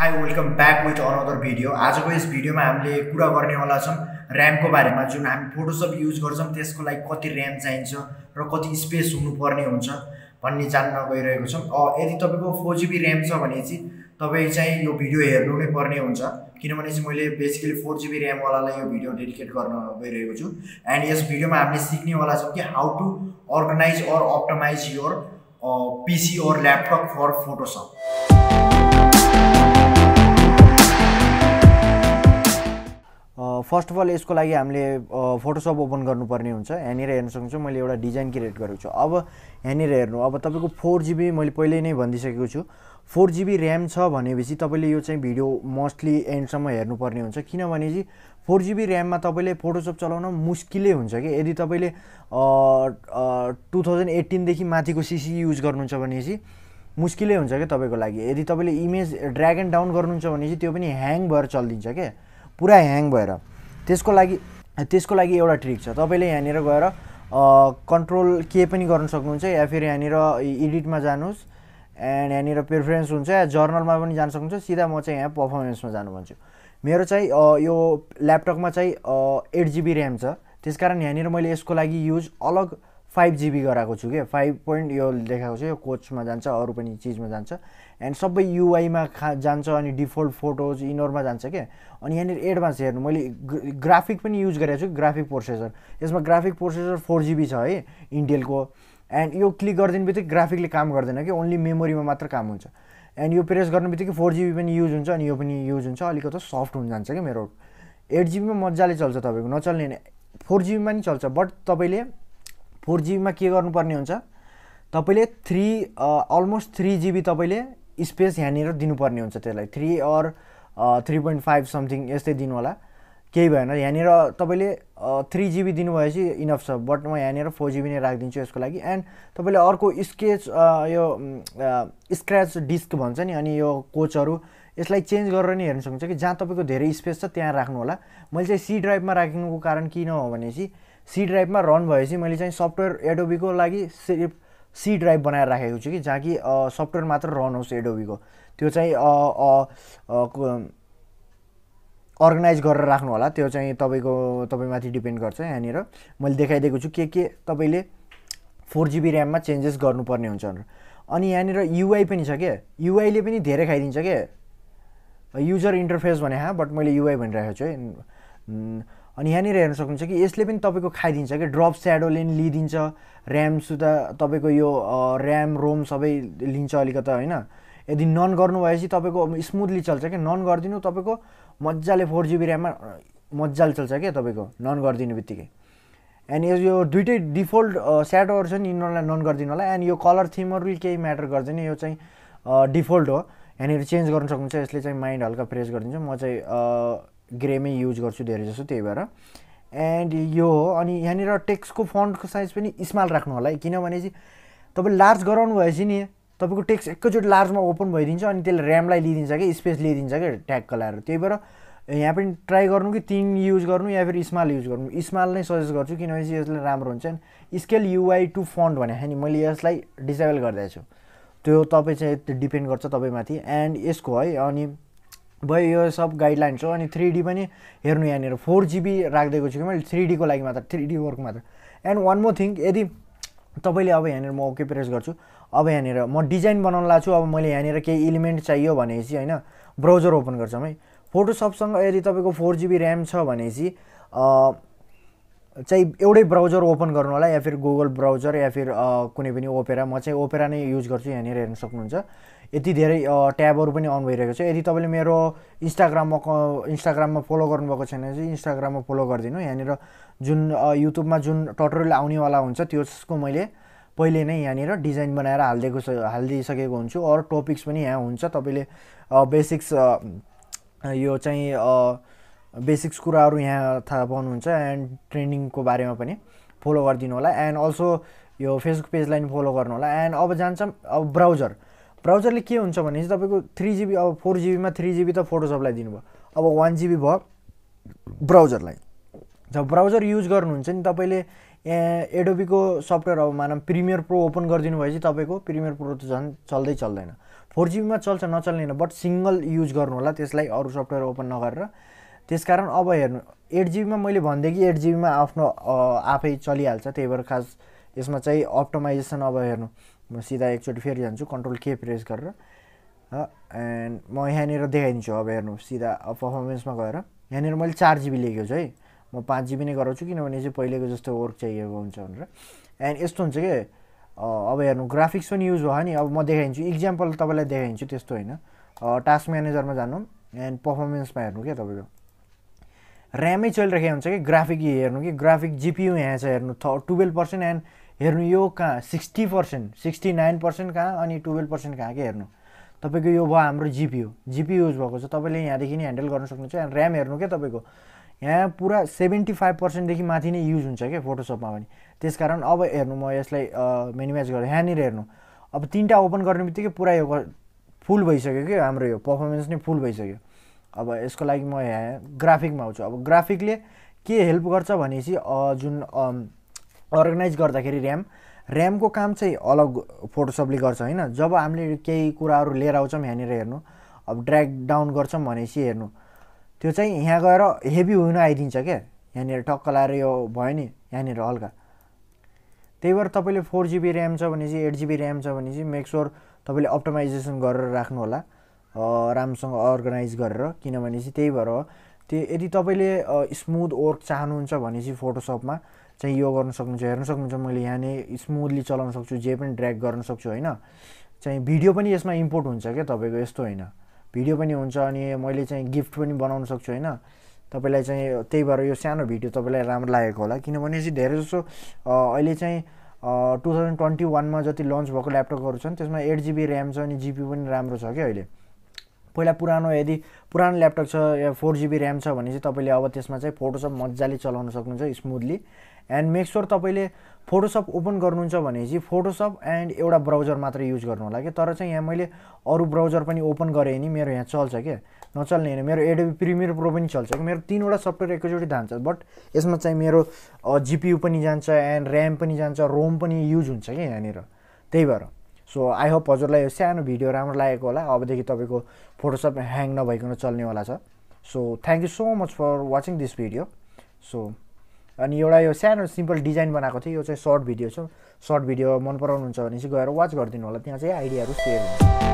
high welcome back with another video आजको यस भिडियोमा हामीले कुरा गर्नेवाला छौँ ऱ्यामको बारेमा जुन हामी फोटोसप युज गर्छौँ त्यसको लागि कति ऱ्याम चाहिन्छ र कति स्पेस हुनुपर्ने हुन्छ भन्ने जान्न गइरहेको छौँ यदि तपाईँको फोर जिबी ऱ्याम छ भने चाहिँ तपाईँ चाहिँ यो भिडियो हेर्नु नै पर्ने हुन्छ किनभने चाहिँ मैले बेसिकली फोर जिबी ऱ्यामवालालाई यो भिडियो डेडिकेट गर्न गइरहेको छु एन्ड यस भिडियोमा हामीले सिक्नेवाला छौँ कि how to organize or optimize your PC or laptop for Photoshop first of all यसको लागि हामीले फोटोसप ओपन गर्नुपर्ने हुन्छ यहाँनिर हेर्न सक्नुहुन्छ मैले एउटा डिजाइन क्रिएट गरेको छु अब यहाँनिर हेर्नु अब तपाईँको फोर जिबी मैले पहिले नै भनिदिइसकेको छु फोर जिबी ऱ्याम छ भनेपछि तपाईँले यो चाहिँ भिडियो मोस्टली एन्डसम्म हेर्नुपर्ने हुन्छ किनभने चाहिँ फोर जिबी ऱ्याममा तपाईँले फोटोसप चलाउन मुस्किलै हुन्छ कि यदि तपाईँले टु थाउजन्ड एट्टिनदेखि माथिको सिसी युज गर्नुहुन्छ भनेपछि मुस्किलै हुन्छ क्या तपाईँको लागि यदि तपाईँले इमेज ड्र्याग डाउन गर्नुहुन्छ भने चाहिँ त्यो पनि ह्याङ भएर चलिदिन्छ क्या पुरा ह्याङ भएर त्यसको लागि त्यसको लागि एउटा ट्रिक छ तपाईँले यहाँनिर गएर कन्ट्रोल के पनि गर्न सक्नुहुन्छ या फेरि यहाँनिर एडिटमा जानुहोस् एन्ड यहाँनिर प्रिफरेन्स हुन्छ या जर्नलमा पनि जान सक्नुहुन्छ सिधा म चाहिँ यहाँ पर्फर्मेन्समा जानु भन्छु मेरो चाहिँ यो ल्यापटपमा चाहिँ एट जिबी ऱ्याम छ त्यस कारण यहाँनिर मैले यसको लागि युज अलग फाइभ जिबी गराएको छु क्या फाइभ पोइन्ट यो देखाएको छु यो कोचमा जान्छ अरू पनि चिजमा जान्छ एन्ड सबै युआईमा खा जान्छ अनि डिफल्ट फोटोज इनोरमा जान्छ क्या अनि यहाँनिर एडभान्स हेर्नु मैले ग्राफिक पनि युज गरेको छु ग्राफिक प्रोसेसर यसमा ग्राफिक प्रोसेसर फोर जिबी छ है इन्टेलको एन्ड यो क्लिक गरिदिने बित्तिकै ग्राफिकले काम गर्दैन कि ओन्ली मेमोरीमा मात्र काम हुन्छ एन्ड यो प्रेस गर्ने बित्तिकै फोर जिबी पनि युज हुन्छ अनि यो पनि युज हुन्छ अलिकति सफ्ट हुन जान्छ कि मेरो एट जिबीमा मजाले चल्छ तपाईँको नचल्ने फोर जिबीमा नि चल्छ बट तपाईँले फोर जिबीमा के गर्नुपर्ने हुन्छ तपाईँले थ्री अलमोस्ट थ्री जिबी तपाईँले स्पेस यहाँनिर दिनुपर्ने हुन्छ त्यसलाई three or three point five something यस्तै दिनु होला केही भएन यहाँनिर तपाईँले थ्री जिबी दिनुभएपछि इनफ छ बट म यहाँनिर फोर जिबी नै राखिदिन्छु यसको लागि एन्ड तपाईँले अर्को स्केच यो स्क्र्याच डिस्क भन्छ नि अनि यो कोचहरू यसलाई चेन्ज गरेर नि हेर्नु सक्नुहुन्छ कि जहाँ तपाईँको धेरै स्पेस छ त्यहाँ राख्नु होला मैले चाहिँ सी ड्राइभमा राखिनुको कारण किन हो भनेपछि सी ड्राइभमा रन भएपछि मैले चाहिँ सफ्टवेयर एडोबीको लागि सिर्फ सी ड्राइभ बनाएर राखेको छु कि जहाँ कि सफ्टवेयर मात्र रन होस् एडोबीको त्यो चाहिँ अर्गनाइज गरेर राख्नु होला त्यो चाहिँ तपाईँको तपाईँमाथि डिपेन्ड गर्छ यहाँनिर मैले देखाइदिएको छु के के तपाईँले फोर जिबी ऱ्याममा चेन्जेस गर्नुपर्ने हुन्छ अनि यहाँनिर युआई पनि छ क्या युआईले पनि धेरै खाइदिन्छ के युजर इन्टरफेस भने बट मैले युआई भनिरहेको छु है अनि यहाँनिर हेर्न सक्नुहुन्छ कि यसले पनि तपाईँको खाइदिन्छ कि ड्रप पनि लिइदिन्छ ऱ्यामसुत तपाईँको यो ऱ्याम रोम सबै लिन्छ अलिकता होइन यदि नन गर्नुभएपछि तपाईँको स्मुथली चल्छ क्या नन गरिदिनु तपाईँको मजाले फोर जिबी ऱ्याममा मजाले चल्छ क्या तपाईँको नन गरिदिनु बित्तिकै एन्ड यो दुइटै डिफल्ट स्याडोहरू छ नि यिनीहरूलाई नन गरिदिनु होला एन्ड यो कलर थिमहरू केही म्याटर गर्दैन यो चाहिँ डिफल्ट हो यहाँनिर चेन्ज गर्नु सक्नुहुन्छ यसले चाहिँ माइन्ड हल्का फ्रेस गरिदिन्छ म चाहिँ ग्रेमै युज गर्छु धेरै जस्तो त्यही भएर एन्ड यो हो अनि यहाँनिर टेक्स्टको फन्टको साइज पनि स्मल राख्नु होला है किनभने चाहिँ तपाईँ लार्ज गराउनु भएपछि नि तपाईँको टेक्स्ट एकैचोटि लार्जमा ओपन भइदिन्छ अनि त्यसले ऱ्यामलाई लिइदिन्छ कि स्पेस लिइदिन्छ कि ट्याग कलाएर त्यही भएर यहाँ पनि ट्राई गर्नु कि तिन युज गर्नु या फेरि स्मल युज गर्नु स्मल नै सजेस्ट गर्छु किनभने चाहिँ यसले राम्रो हुन्छ स्केल युआई टु फन्ट भने नि मैले यसलाई डिसेबल गरिदिएको त्यो तपाईँ चाहिँ डिपेन्ड गर्छ तपाईँमाथि एन्ड यसको है अनि भयो यो सब गाइडलाइन्स हो अनि थ्री डी पनि हेर्नु यहाँनिर फोर जिबी राखिदिएको छु कि मैले थ्री डीको लागि मात्र थ्री डी वर्क मात्र एन्ड वान मोर थिङ यदि तपाईँले अब यहाँनिर म ओके प्रेस गर्छु अब यहाँनिर म डिजाइन बनाउनु लाग्छु अब मैले यहाँनिर केही इलिमेन्ट चाहियो भनेपछि होइन ब्राउजर ओपन गर्छौँ है फोटोसपसँग यदि तपाईँको फोर जिबी ऱ्याम छ भनेपछि चाहिँ एउटै ब्राउजर ओपन गर्नु होला या फिर गुगल ब्राउजर या फिर कुनै पनि ओपेरा म चाहिँ ओपेरा नै युज गर्छु यहाँनिर हेर्न सक्नुहुन्छ यति धेरै ट्याबहरू पनि अन भइरहेको छ यदि तपाईँले मेरो इन्स्टाग्राममा इन्स्टाग्राममा फलो गर्नुभएको छैन चाहिँ इन्स्टाग्राममा फलो गरिदिनु यहाँनिर जुन युट्युबमा जुन टटोरियल आउनेवाला हुन्छ त्यसको मैले पहिले नै यहाँनिर डिजाइन बनाएर हालिदिएको हालिदिइसकेको हुन्छु अरू टपिक्स पनि यहाँ हुन्छ तपाईँले बेसिक्स यो चाहिँ बेसिक्स कुराहरू यहाँ थाहा पाउनुहुन्छ एन्ड ट्रेन्डिङको बारेमा पनि फलो गरिदिनु होला एन्ड अल्सो यो फेसबुक पेजलाई पनि फलो गर्नु होला एन्ड अब जान्छौँ अब ब्राउजर ब्राउजरले के हुन्छ भने चाहिँ तपाईँको थ्री जिबी अब फोर जिबीमा थ्री जिबी त फोटोसपलाई दिनुभयो अब वान जिबी भयो ब्राउजरलाई जब ब्राउजर युज गर्नुहुन्छ नि तपाईँले एडोबीको सफ्टवेयर अब मानव प्रिमियर प्रो ओपन गरिदिनु भएपछि तपाईँको प्रिमियर प्रो त झन् चल्दै चल्दैन फोर जिबीमा चल्छ नचल्ने बट सिङ्गल युज गर्नु होला त्यसलाई अरू सफ्टवेयर ओपन नगरेर त्यस कारण अब हेर्नु एट जिबीमा मैले भनिदिएँ कि एट जिबीमा आफ्नो आफै चलिहाल्छ त्यही भएर खास यसमा चाहिँ अप्टोमाइजेसन अब हेर्नु म सिधा एकचोटि फेरि जान्छु कन्ट्रोल के प्रेस गरेर एन्ड म यहाँनिर देखाइदिन्छु अब हेर्नु सिधा पर्फर्मेन्समा गएर यहाँनिर मैले चार जिबी लेखेको छु है म पाँच जिबी नै गराउँछु किनभने चाहिँ पहिलेको जस्तो वर्क चाहिएको हुन्छ भनेर एन्ड यस्तो हुन्छ कि अब हेर्नु ग्राफिक्स पनि युज भयो नि अब म देखाइदिन्छु इक्जाम्पल तपाईँलाई देखाइदिन्छु त्यस्तो होइन टास्क म्यानेजरमा जानु एन्ड पर्फर्मेन्समा हेर्नु क्या तपाईँको ऱ्यामै चलिरहेको हुन्छ कि ग्राफिक हेर्नु कि ग्राफिक जिपियु यहाँ छ हेर्नु थ टुवेल्भ पर्सेन्ट एन्ड हेर्नु यो कहाँ sixty percent sixty nine percent कहाँ अनि टुवेल्भ पर्सेन्ट कहाँ के हेर्नु तपाईँको यो भयो हाम्रो जिपियु जिपी युज भएको छ तपाईँले यहाँदेखि नै ह्यान्डल गर्न सक्नुहुन्छ एन्ड ऱ्याम हेर्नु क्या तपाईँको यहाँ पुरा सेभेन्टी फाइभ पर्सेन्टदेखि माथि नै युज हुन्छ क्या फोटोसपमा पनि त्यस कारण अब हेर्नु म यसलाई मिनिमाइज गरेँ यहाँनिर हेर्नु अब तिनवटा ओपन गर्ने बित्तिकै पुरा यो फुल भइसक्यो कि हाम्रो यो पर्फर्मेन्स नै फुल भइसक्यो अब यसको लागि म यहाँ ग्राफिकमा आउँछु अब ग्राफिकले के हेल्प गर्छ भनेपछि जुन अर्गनाइज गर्दाखेरि ऱ्याम ऱ्यामको काम चाहिँ अलग फोटोसपले गर्छ होइन जब हामीले केही कुराहरू लिएर आउँछौँ यहाँनिर हेर्नु अब ड्र्याग डाउन गर्छौँ भनेपछि हेर्नु त्यो चाहिँ यहाँ गएर हेभी हुन आइदिन्छ क्या यहाँनिर टक्क लाएर यो भयो नि यहाँनिर हल्का त्यही भएर तपाईँले फोर जिबी ऱ्याम छ भने चाहिँ एट जिबी ऱ्याम छ भने चाहिँ मेकस्योर तपाईँले अप्टमाइजेसन गरेर राख्नुहोला राम्रोसँग अर्गनाइज गरेर किनभने चाहिँ त्यही भएर त्यो यदि तपाईँले स्मुथ वर्क चाहनुहुन्छ भने चाहिँ फोटोसपमा चाहिँ यो गर्न सक्नुहुन्छ हेर्न सक्नुहुन्छ मैले यहाँ नै स्मुथली चलाउन सक्छु जे पनि ड्र्याग गर्न सक्छु होइन चाहिँ भिडियो पनि यसमा इम्पोर्ट हुन्छ क्या तपाईँको यस्तो होइन भिडियो पनि हुन्छ अनि मैले चाहिँ गिफ्ट पनि बनाउन सक्छु होइन तपाईँलाई चाहिँ त्यही भएर यो सानो भिडियो तपाईँलाई राम्रो लागेको होला किनभने चाहिँ धेरै जसो अहिले चाहिँ टु थाउजन्ड ट्वेन्टी वानमा जति लन्च भएको ल्यापटपहरू छन् त्यसमा एट जिबी ऱ्याम छ अनि जिबी पनि राम्रो छ क्या अहिले पहिला पुरानो यदि पुरानो ल्यापटप छ या फोर जिबी ऱ्याम छ भने चाहिँ तपाईँले अब त्यसमा चाहिँ फोटोसप मजाले चलाउन सक्नुहुन्छ स्मुथली एन्ड मेक स्योर तपाईँले फोटोसप ओपन गर्नुहुन्छ भने चाहिँ फोटोसप एन्ड एउटा ब्राउजर मात्र युज गर्नु होला कि तर चाहिँ यहाँ मैले अरू ब्राउजर पनि ओपन गरेँ नि मेरो यहाँ चल्छ क्या नचल्ने होइन मेरो एडोबी प्रिमियर प्रो पनि चल्छ कि मेरो तिनवटा सफ्टवेयर एकैचोटि जान्छ बट यसमा चाहिँ मेरो जिपियु पनि जान्छ एन्ड ऱ्याम पनि जान्छ रोम पनि युज हुन्छ कि यहाँनिर त्यही भएर सो आई होप हजुरलाई यो सानो भिडियो राम्रो लागेको होला अबदेखि तपाईँको फोटोसप ह्याङ नभइकन चल्नेवाला छ so thank you so much for watching this video so अनि एउटा यो सानो सिम्पल डिजाइन बनाएको थिएँ यो चाहिँ सर्ट भिडियो छ सर्ट भिडियो मन पराउनुहुन्छ भने चाहिँ गएर वाच गरिदिनु होला त्यहाँ चाहिँ आइडियाहरू सेयर हुन्छ